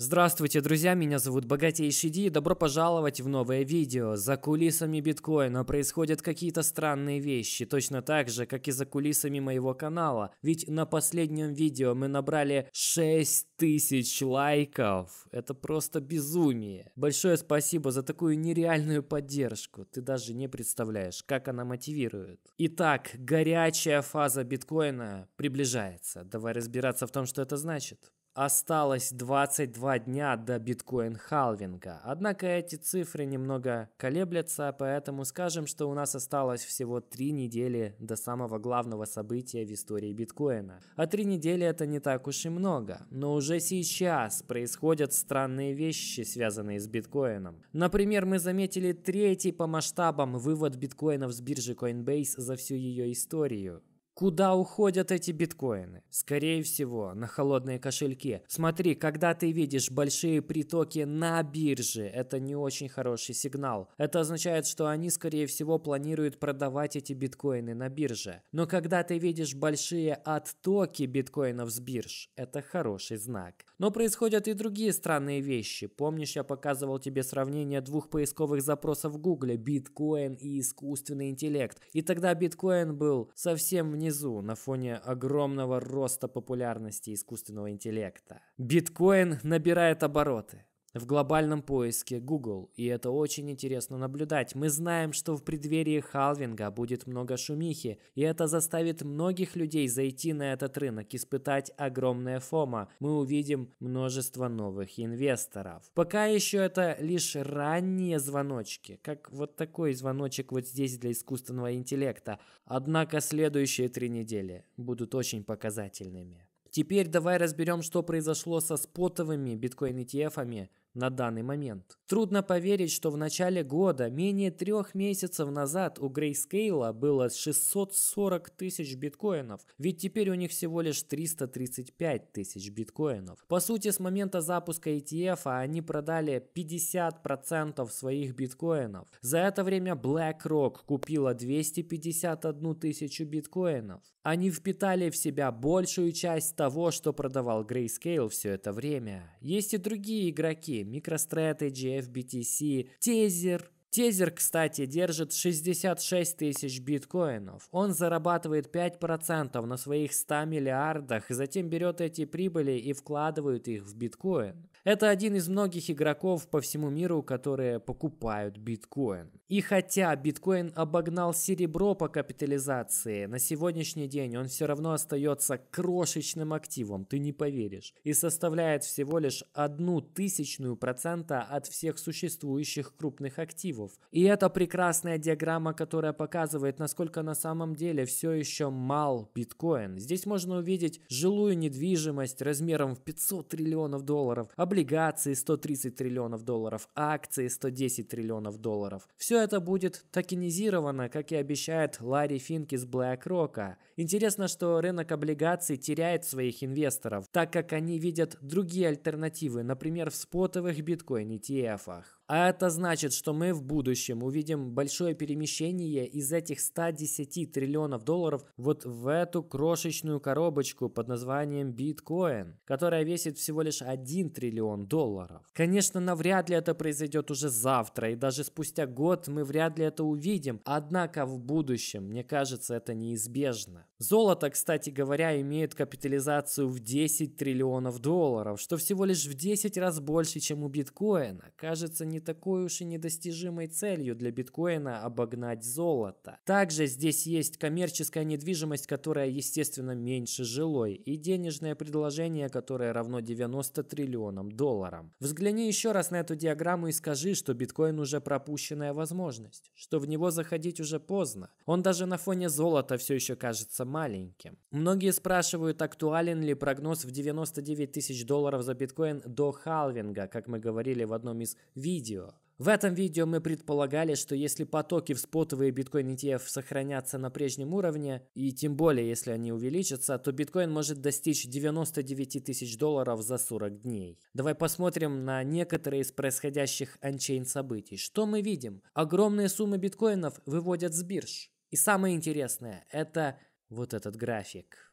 Здравствуйте, друзья, меня зовут Богатейший Ди, и добро пожаловать в новое видео. За кулисами биткоина происходят какие-то странные вещи, точно так же, как и за кулисами моего канала. Ведь на последнем видео мы набрали 6 тысяч лайков. Это просто безумие. Большое спасибо за такую нереальную поддержку. Ты даже не представляешь, как она мотивирует. Итак, горячая фаза биткоина приближается. Давай разбираться в том, что это значит. Осталось 22 дня до биткоин-халвинга, однако эти цифры немного колеблятся, поэтому скажем, что у нас осталось всего 3 недели до самого главного события в истории биткоина. А 3 недели это не так уж и много, но уже сейчас происходят странные вещи, связанные с биткоином. Например, мы заметили третий по масштабам вывод биткоинов с биржи Coinbase за всю ее историю. Куда уходят эти биткоины? Скорее всего, на холодные кошельки. Смотри, когда ты видишь большие притоки на бирже, это не очень хороший сигнал. Это означает, что они, скорее всего, планируют продавать эти биткоины на бирже. Но когда ты видишь большие оттоки биткоинов с бирж, это хороший знак. Но происходят и другие странные вещи. Помнишь, я показывал тебе сравнение двух поисковых запросов в Гугля – биткоин и искусственный интеллект. И тогда биткоин был совсем вне внизу на фоне огромного роста популярности искусственного интеллекта. Биткоин набирает обороты в глобальном поиске Google, и это очень интересно наблюдать. Мы знаем, что в преддверии халвинга будет много шумихи, и это заставит многих людей зайти на этот рынок, испытать огромное фома. Мы увидим множество новых инвесторов. Пока еще это лишь ранние звоночки, как вот такой звоночек вот здесь для искусственного интеллекта. Однако следующие три недели будут очень показательными. Теперь давай разберем, что произошло со спотовыми биткоин etf на данный момент. Трудно поверить, что в начале года, менее трех месяцев назад, у Grayscale было 640 тысяч биткоинов, ведь теперь у них всего лишь 335 тысяч биткоинов. По сути, с момента запуска ETF они продали 50% своих биткоинов. За это время BlackRock купила 251 тысячу биткоинов. Они впитали в себя большую часть того, что продавал Grayscale все это время. Есть и другие игроки, MicroStrategy, FBTC, Tezer, Тезер, кстати, держит 66 тысяч биткоинов. Он зарабатывает 5% на своих 100 миллиардах, затем берет эти прибыли и вкладывает их в биткоин. Это один из многих игроков по всему миру, которые покупают биткоин. И хотя биткоин обогнал серебро по капитализации, на сегодняшний день он все равно остается крошечным активом, ты не поверишь, и составляет всего лишь одну тысячную процента от всех существующих крупных активов. И это прекрасная диаграмма, которая показывает, насколько на самом деле все еще мал биткоин. Здесь можно увидеть жилую недвижимость размером в 500 триллионов долларов, облигации 130 триллионов долларов, акции 110 триллионов долларов. Все это будет токенизировано, как и обещает Ларри Финк из BlackRock. Интересно, что рынок облигаций теряет своих инвесторов, так как они видят другие альтернативы, например, в спотовых биткоин-ETF. А это значит, что мы в будущем увидим большое перемещение из этих 110 триллионов долларов вот в эту крошечную коробочку под названием биткоин, которая весит всего лишь 1 триллион долларов. Конечно, навряд ли это произойдет уже завтра, и даже спустя год мы вряд ли это увидим, однако в будущем, мне кажется, это неизбежно. Золото, кстати говоря, имеет капитализацию в 10 триллионов долларов, что всего лишь в 10 раз больше, чем у биткоина. Кажется, не такой уж и недостижимой целью для биткоина обогнать золото. Также здесь есть коммерческая недвижимость, которая, естественно, меньше жилой, и денежное предложение, которое равно 90 триллионам долларам. Взгляни еще раз на эту диаграмму и скажи, что биткоин уже пропущенная возможность, что в него заходить уже поздно. Он даже на фоне золота все еще кажется маленьким. Многие спрашивают, актуален ли прогноз в 99 тысяч долларов за биткоин до халвинга, как мы говорили в одном из видео. В этом видео мы предполагали, что если потоки в спотовые биткоин ETF сохранятся на прежнем уровне, и тем более если они увеличатся, то биткоин может достичь 99 тысяч долларов за 40 дней. Давай посмотрим на некоторые из происходящих анчейн событий. Что мы видим? Огромные суммы биткоинов выводят с бирж. И самое интересное, это вот этот график.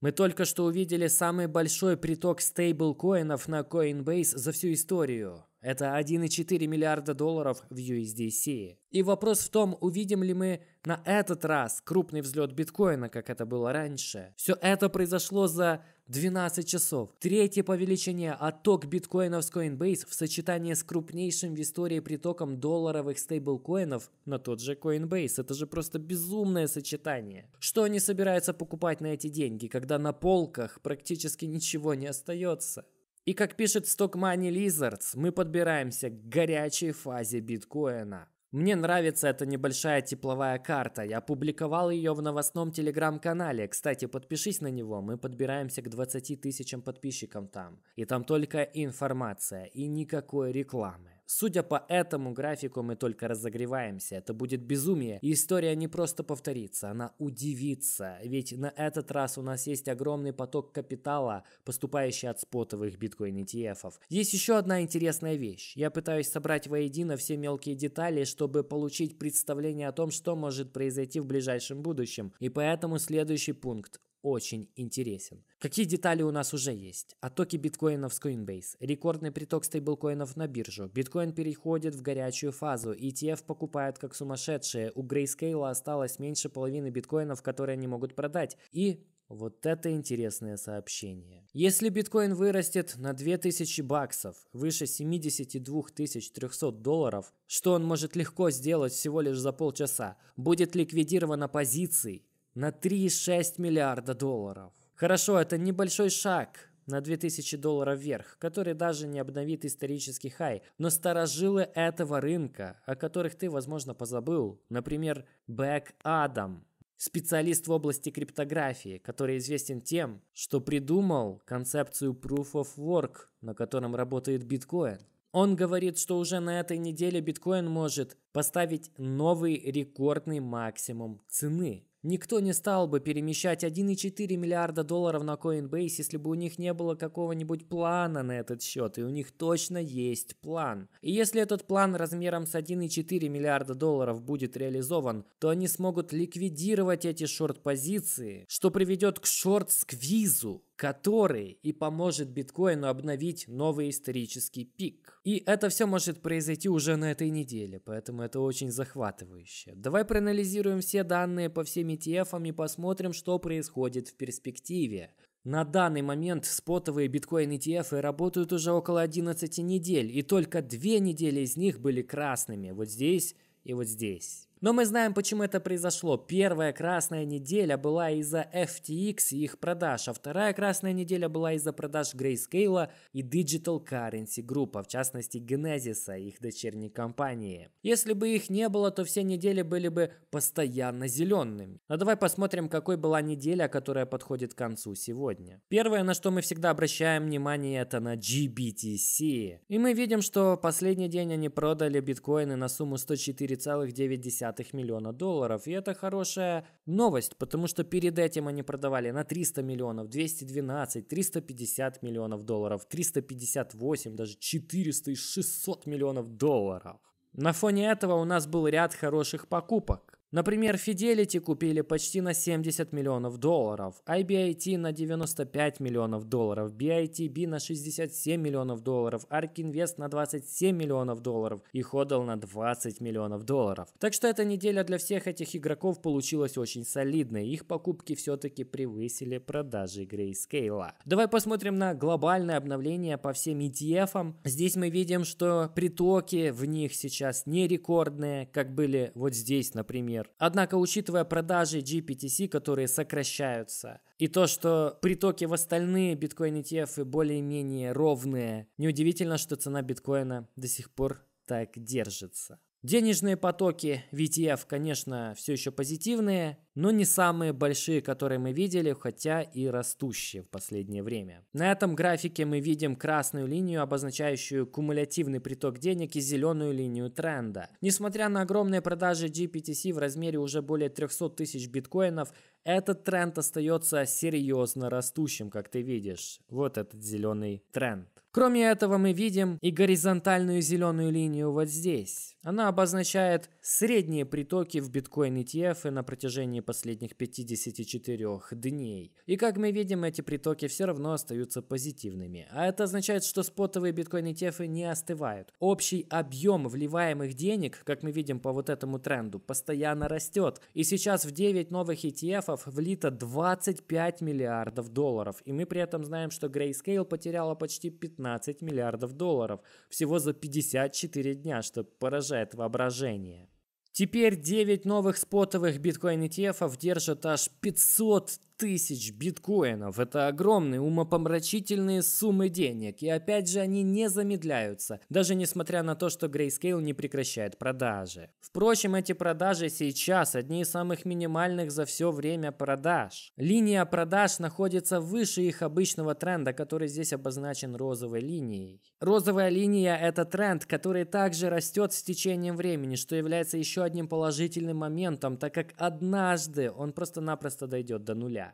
Мы только что увидели самый большой приток стейблкоинов на Coinbase за всю историю. Это 1,4 миллиарда долларов в USDC. И вопрос в том, увидим ли мы на этот раз крупный взлет биткоина, как это было раньше. Все это произошло за 12 часов. Третье по величине отток биткоинов с Coinbase в сочетании с крупнейшим в истории притоком долларовых стейблкоинов на тот же Coinbase. Это же просто безумное сочетание. Что они собираются покупать на эти деньги, когда на полках практически ничего не остается? И как пишет Stockmoney Lizards, мы подбираемся к горячей фазе биткоина. Мне нравится эта небольшая тепловая карта. Я публиковал ее в новостном телеграм-канале. Кстати, подпишись на него. Мы подбираемся к 20 тысячам подписчикам там. И там только информация и никакой рекламы. Судя по этому графику, мы только разогреваемся. Это будет безумие. история не просто повторится, она удивится. Ведь на этот раз у нас есть огромный поток капитала, поступающий от спотовых биткоин ETF. -ов. Есть еще одна интересная вещь. Я пытаюсь собрать воедино все мелкие детали, чтобы получить представление о том, что может произойти в ближайшем будущем. И поэтому следующий пункт очень интересен. Какие детали у нас уже есть? Оттоки биткоинов с Coinbase, рекордный приток стейблкоинов на биржу, биткоин переходит в горячую фазу, ETF покупают как сумасшедшие, у Grayscale осталось меньше половины биткоинов, которые они могут продать, и вот это интересное сообщение. Если биткоин вырастет на 2000 баксов, выше 72 300 долларов, что он может легко сделать всего лишь за полчаса, будет ликвидирована позиция на 3,6 миллиарда долларов. Хорошо, это небольшой шаг на 2000 долларов вверх, который даже не обновит исторический хай. Но старожилы этого рынка, о которых ты, возможно, позабыл, например, Бэк Адам, специалист в области криптографии, который известен тем, что придумал концепцию Proof of Work, на котором работает биткоин. Он говорит, что уже на этой неделе биткоин может поставить новый рекордный максимум цены. Никто не стал бы перемещать 1,4 миллиарда долларов на Coinbase, если бы у них не было какого-нибудь плана на этот счет, и у них точно есть план. И если этот план размером с 1,4 миллиарда долларов будет реализован, то они смогут ликвидировать эти шорт-позиции, что приведет к шорт-сквизу который и поможет биткоину обновить новый исторический пик. И это все может произойти уже на этой неделе, поэтому это очень захватывающе. Давай проанализируем все данные по всем ETF и посмотрим, что происходит в перспективе. На данный момент спотовые биткоин ETF работают уже около 11 недель, и только две недели из них были красными, вот здесь и вот здесь. Но мы знаем, почему это произошло. Первая красная неделя была из-за FTX и их продаж, а вторая красная неделя была из-за продаж Grayscale и Digital Currency Group, а в частности Genesis, а их дочерней компании. Если бы их не было, то все недели были бы постоянно зелеными. Но давай посмотрим, какой была неделя, которая подходит к концу сегодня. Первое, на что мы всегда обращаем внимание, это на GBTC. И мы видим, что последний день они продали биткоины на сумму 104,9 снятых миллиона долларов. И это хорошая новость, потому что перед этим они продавали на 300 миллионов, 212, 350 миллионов долларов, 358, даже 400 и 600 миллионов долларов. На фоне этого у нас был ряд хороших покупок. Например, Fidelity купили почти на 70 миллионов долларов, IBIT на 95 миллионов долларов, BITB на 67 миллионов долларов, ARK Invest на 27 миллионов долларов и Hodl на 20 миллионов долларов. Так что эта неделя для всех этих игроков получилась очень солидной, их покупки все-таки превысили продажи Grayscale. Давай посмотрим на глобальное обновление по всем ETF. Здесь мы видим, что притоки в них сейчас не рекордные, как были вот здесь, например, мир. Однако, учитывая продажи GPTC, которые сокращаются, и то, что притоки в остальные биткоин ETF более-менее ровные, неудивительно, что цена биткоина до сих пор так держится. Денежные потоки VTF, конечно, все еще позитивные, но не самые большие, которые мы видели, хотя и растущие в последнее время. На этом графике мы видим красную линию, обозначающую кумулятивный приток денег и зеленую линию тренда. Несмотря на огромные продажи GPTC в размере уже более 300 тысяч биткоинов, этот тренд остается серьезно растущим, как ты видишь. Вот этот зеленый тренд. Кроме этого, мы видим и горизонтальную зеленую линию вот здесь. Она обозначает средние притоки в биткоин ETF на протяжении последних 54 дней. И как мы видим, эти притоки все равно остаются позитивными. А это означает, что спотовые биткоин ETF не остывают. Общий объем вливаемых денег, как мы видим по вот этому тренду, постоянно растет. И сейчас в 9 новых ETF штрафов влито 25 миллиардов долларов. И мы при этом знаем, что Grayscale потеряла почти 15 миллиардов долларов всего за 54 дня, что поражает воображение. Теперь 9 новых спотовых биткоин ETF держат аж 500 тысяч биткоинов – это огромные умопомрачительные суммы денег, и опять же они не замедляются, даже несмотря на то, что Grayscale не прекращает продажи. Впрочем, эти продажи сейчас одни из самых минимальных за все время продаж. Линия продаж находится выше их обычного тренда, который здесь обозначен розовой линией. Розовая линия – это тренд, который также растет с течением времени, что является еще одним положительным моментом, так как однажды он просто-напросто дойдет до нуля.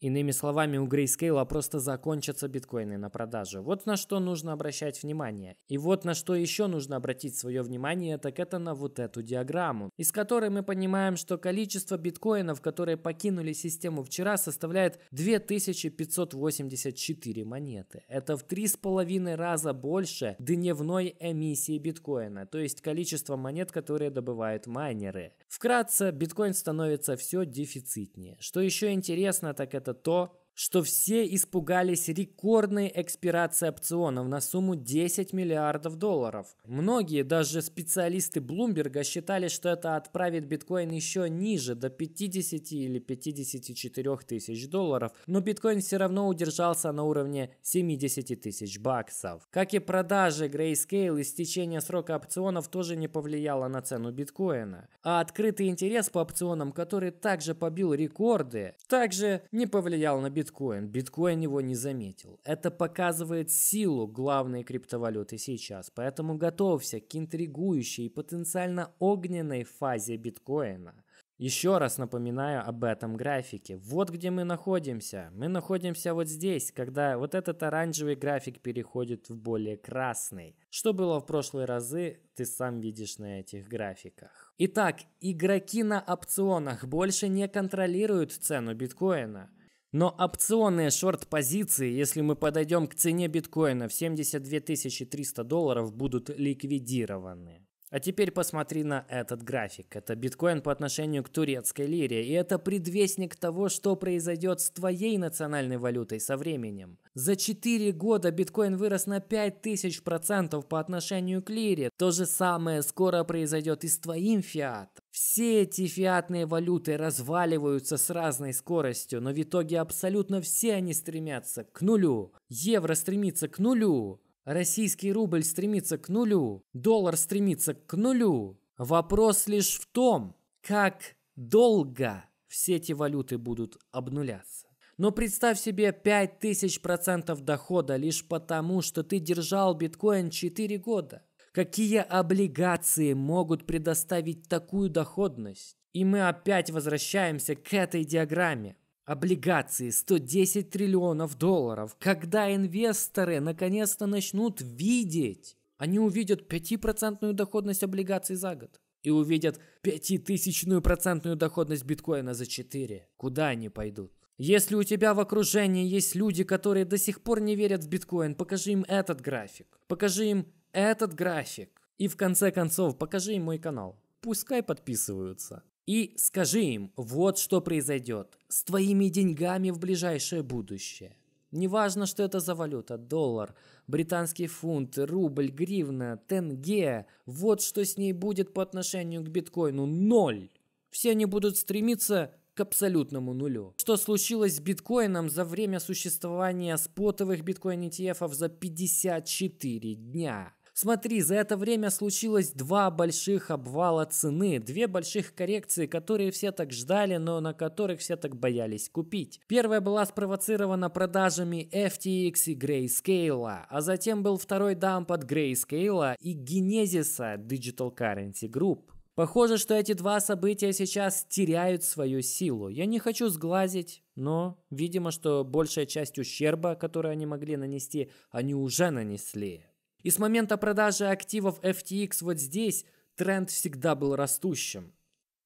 Иными словами, у Grayscale просто закончатся биткоины на продаже. Вот на что нужно обращать внимание. И вот на что еще нужно обратить свое внимание, так это на вот эту диаграмму, из которой мы понимаем, что количество биткоинов, которые покинули систему вчера, составляет 2584 монеты. Это в 3,5 раза больше дневной эмиссии биткоина, то есть количество монет, которые добывают майнеры. Вкратце, биткоин становится все дефицитнее. Что еще интересно, так это to что все испугались рекордной экспирации опционов на сумму 10 миллиардов долларов. Многие, даже специалисты Блумберга, считали, что это отправит биткоин еще ниже, до 50 или 54 тысяч долларов, но биткоин все равно удержался на уровне 70 тысяч баксов. Как и продажи Grayscale, истечение срока опционов тоже не повлияло на цену биткоина. А открытый интерес по опционам, который также побил рекорды, также не повлиял на биткоин биткоин. Биткоин его не заметил. Это показывает силу главной криптовалюты сейчас. Поэтому готовься к интригующей и потенциально огненной фазе биткоина. Еще раз напоминаю об этом графике. Вот где мы находимся. Мы находимся вот здесь, когда вот этот оранжевый график переходит в более красный. Что было в прошлые разы, ты сам видишь на этих графиках. Итак, игроки на опционах больше не контролируют цену биткоина. Но опционные шорт-позиции, если мы подойдем к цене биткоина в 72 300 долларов, будут ликвидированы. А теперь посмотри на этот график. Это биткоин по отношению к турецкой лире, и это предвестник того, что произойдет с твоей национальной валютой со временем. За 4 года биткоин вырос на 5000% по отношению к лире. То же самое скоро произойдет и с твоим фиатом. Все эти фиатные валюты разваливаются с разной скоростью, но в итоге абсолютно все они стремятся к нулю. Евро стремится к нулю. Российский рубль стремится к нулю, доллар стремится к нулю. Вопрос лишь в том, как долго все эти валюты будут обнуляться. Но представь себе 5000% дохода лишь потому, что ты держал биткоин 4 года. Какие облигации могут предоставить такую доходность? И мы опять возвращаемся к этой диаграмме. Облигации 110 триллионов долларов. Когда инвесторы наконец-то начнут видеть, они увидят 5% доходность облигаций за год и увидят пятитысячную процентную доходность биткоина за 4. Куда они пойдут? Если у тебя в окружении есть люди, которые до сих пор не верят в биткоин, покажи им этот график. Покажи им этот график. И в конце концов, покажи им мой канал. Пускай подписываются. И скажи им, вот что произойдет с твоими деньгами в ближайшее будущее. Неважно, что это за валюта, доллар, британский фунт, рубль, гривна, тенге, вот что с ней будет по отношению к биткоину – ноль. Все они будут стремиться к абсолютному нулю. Что случилось с биткоином за время существования спотовых биткоин-ETF за 54 дня? Смотри, за это время случилось два больших обвала цены, две больших коррекции, которые все так ждали, но на которых все так боялись купить. Первая была спровоцирована продажами FTX и Grayscale, а затем был второй дамп от Grayscale и Genesis Digital Currency Group. Похоже, что эти два события сейчас теряют свою силу. Я не хочу сглазить, но, видимо, что большая часть ущерба, который они могли нанести, они уже нанесли. И с момента продажи активов FTX вот здесь тренд всегда был растущим.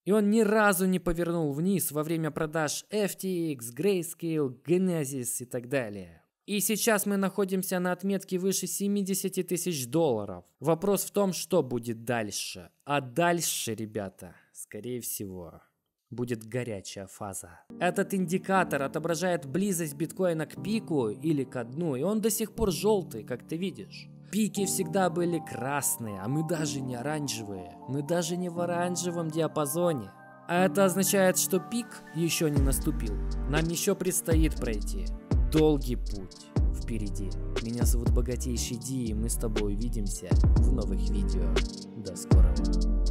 И он ни разу не повернул вниз во время продаж FTX, Grayscale, Genesis и так далее. И сейчас мы находимся на отметке выше 70 тысяч долларов. Вопрос в том, что будет дальше. А дальше, ребята, скорее всего, будет горячая фаза. Этот индикатор отображает близость биткоина к пику или к дну, и он до сих пор желтый, как ты видишь пики всегда были красные, а мы даже не оранжевые. Мы даже не в оранжевом диапазоне. А это означает, что пик еще не наступил. Нам еще предстоит пройти. Долгий путь впереди. Меня зовут Богатейший Ди, и мы с тобой увидимся в новых видео. До скорого.